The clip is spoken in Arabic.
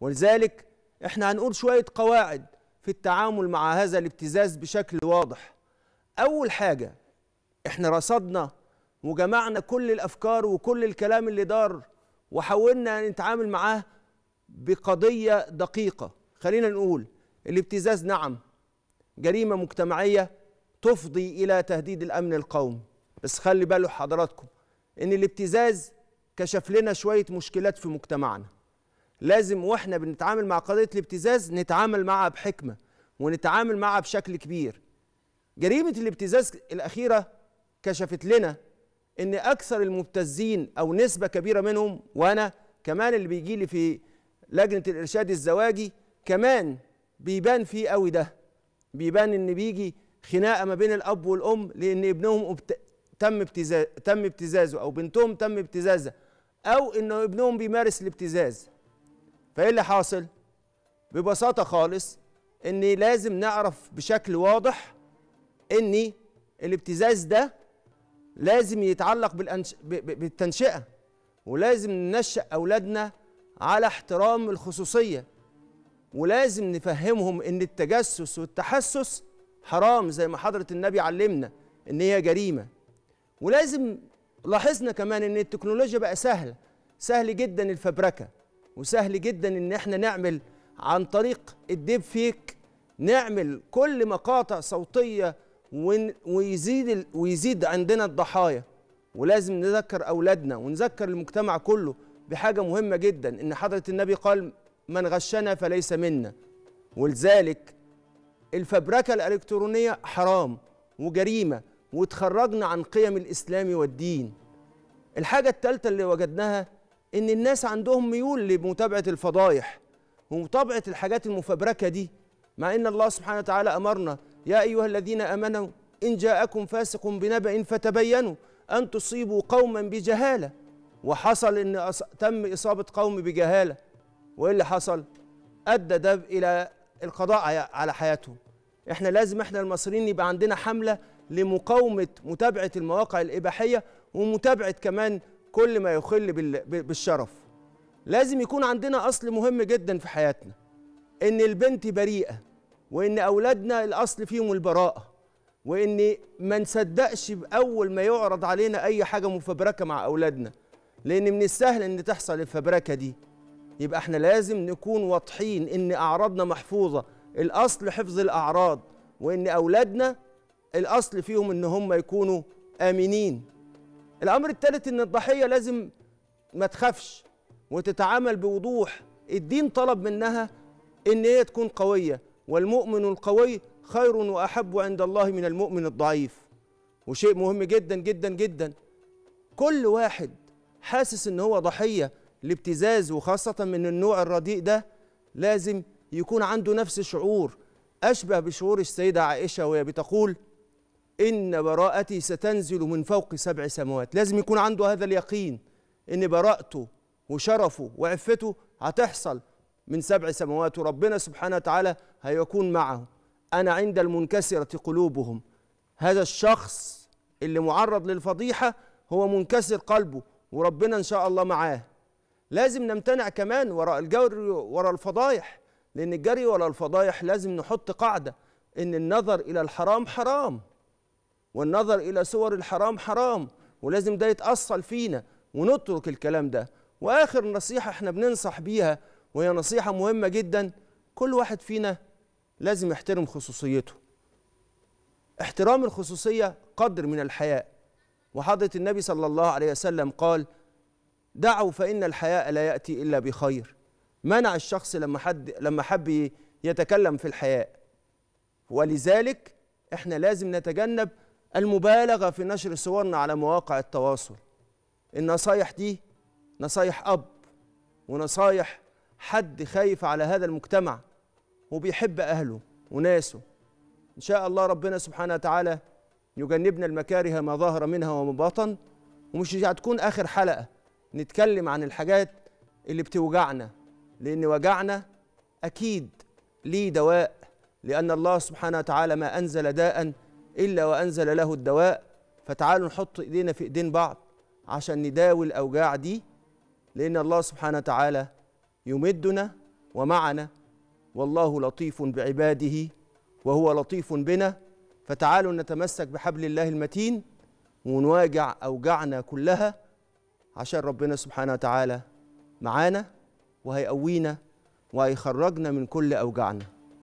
ولذلك احنا هنقول شوية قواعد في التعامل مع هذا الابتزاز بشكل واضح أول حاجة احنا رصدنا وجمعنا كل الأفكار وكل الكلام اللي دار وحاولنا نتعامل معاه بقضية دقيقة خلينا نقول الابتزاز نعم جريمة مجتمعية تفضي إلى تهديد الأمن القومي بس خلي باله حضراتكم إن الابتزاز كشف لنا شوية مشكلات في مجتمعنا لازم واحنا بنتعامل مع قضيه الابتزاز نتعامل معها بحكمه ونتعامل معها بشكل كبير جريمه الابتزاز الاخيره كشفت لنا ان اكثر المبتزين او نسبه كبيره منهم وانا كمان اللي بيجي لي في لجنه الارشاد الزواجي كمان بيبان فيه قوي ده بيبان ان بيجي خناقه ما بين الاب والام لان ابنهم ابت... تم ابتزاز تم ابتزازه او بنتهم تم ابتزازها او انه ابنهم بيمارس الابتزاز فايه اللي حاصل ببساطه خالص ان لازم نعرف بشكل واضح ان الابتزاز ده لازم يتعلق بالأنش... بالتنشئه ولازم ننشا اولادنا على احترام الخصوصيه ولازم نفهمهم ان التجسس والتحسس حرام زي ما حضره النبي علمنا ان هي جريمه ولازم لاحظنا كمان ان التكنولوجيا بقى سهله سهل جدا الفبركه وسهل جدا ان احنا نعمل عن طريق الديب فيك نعمل كل مقاطع صوتيه ويزيد ويزيد عندنا الضحايا ولازم نذكر اولادنا ونذكر المجتمع كله بحاجه مهمه جدا ان حضره النبي قال من غشنا فليس منا ولذلك الفبركه الالكترونيه حرام وجريمه وتخرجنا عن قيم الاسلام والدين الحاجه الثالثه اللي وجدناها ان الناس عندهم ميول لمتابعه الفضايح ومتابعه الحاجات المفبركه دي مع ان الله سبحانه وتعالى امرنا يا ايها الذين امنوا ان جاءكم فاسق بنبأ فتبينوا ان تصيبوا قوما بجهاله وحصل ان أص... تم اصابه قوم بجهاله وايه اللي حصل؟ ادى ده الى القضاء على حياتهم احنا لازم احنا المصريين يبقى عندنا حمله لمقاومه متابعه المواقع الاباحيه ومتابعه كمان كل ما يخل بالشرف لازم يكون عندنا أصل مهم جدا في حياتنا إن البنت بريئة وإن أولادنا الأصل فيهم البراءة وإن ما نصدقش بأول ما يعرض علينا أي حاجة مفبركة مع أولادنا لأن من السهل إن تحصل الفبركة دي يبقى إحنا لازم نكون واضحين إن أعراضنا محفوظة الأصل حفظ الأعراض وإن أولادنا الأصل فيهم إن هم يكونوا آمنين الامر الثالث ان الضحيه لازم ما تخافش وتتعامل بوضوح الدين طلب منها ان هي تكون قويه والمؤمن القوي خير واحب عند الله من المؤمن الضعيف وشيء مهم جدا جدا جدا كل واحد حاسس ان هو ضحيه لابتزاز وخاصه من النوع الرديء ده لازم يكون عنده نفس الشعور اشبه بشعور السيده عائشه وهي بتقول إن براءتي ستنزل من فوق سبع سماوات لازم يكون عنده هذا اليقين إن براءته وشرفه وعفته هتحصل من سبع سماوات وربنا سبحانه وتعالى هيكون معه أنا عند المنكسرة قلوبهم هذا الشخص اللي معرض للفضيحة هو منكسر قلبه وربنا إن شاء الله معاه لازم نمتنع كمان وراء الجري وراء الفضايح لأن الجري وراء الفضايح لازم نحط قاعدة إن النظر إلى الحرام حرام والنظر إلى صور الحرام حرام ولازم ده يتأصل فينا ونترك الكلام ده وآخر نصيحة احنا بننصح بيها وهي نصيحة مهمة جدا كل واحد فينا لازم يحترم خصوصيته احترام الخصوصية قدر من الحياء وحضرة النبي صلى الله عليه وسلم قال دعوا فإن الحياء لا يأتي إلا بخير منع الشخص لما حد لما حب يتكلم في الحياء ولذلك احنا لازم نتجنب المبالغة في نشر صورنا على مواقع التواصل النصايح دي نصايح أب ونصايح حد خايف على هذا المجتمع وبيحب أهله وناسه إن شاء الله ربنا سبحانه وتعالى يجنبنا المكاره ما ظهر منها وما بطن ومش هتكون آخر حلقة نتكلم عن الحاجات اللي بتوجعنا لأن وجعنا أكيد ليه دواء لأن الله سبحانه وتعالى ما أنزل داءً إلا وأنزل له الدواء فتعالوا نحط إيدينا في إيدين بعض عشان نداوي الأوجاع دي لأن الله سبحانه وتعالى يمدنا ومعنا والله لطيف بعباده وهو لطيف بنا فتعالوا نتمسك بحبل الله المتين ونواجع أوجعنا كلها عشان ربنا سبحانه وتعالى معانا وهيقوينا وهيخرجنا من كل أوجعنا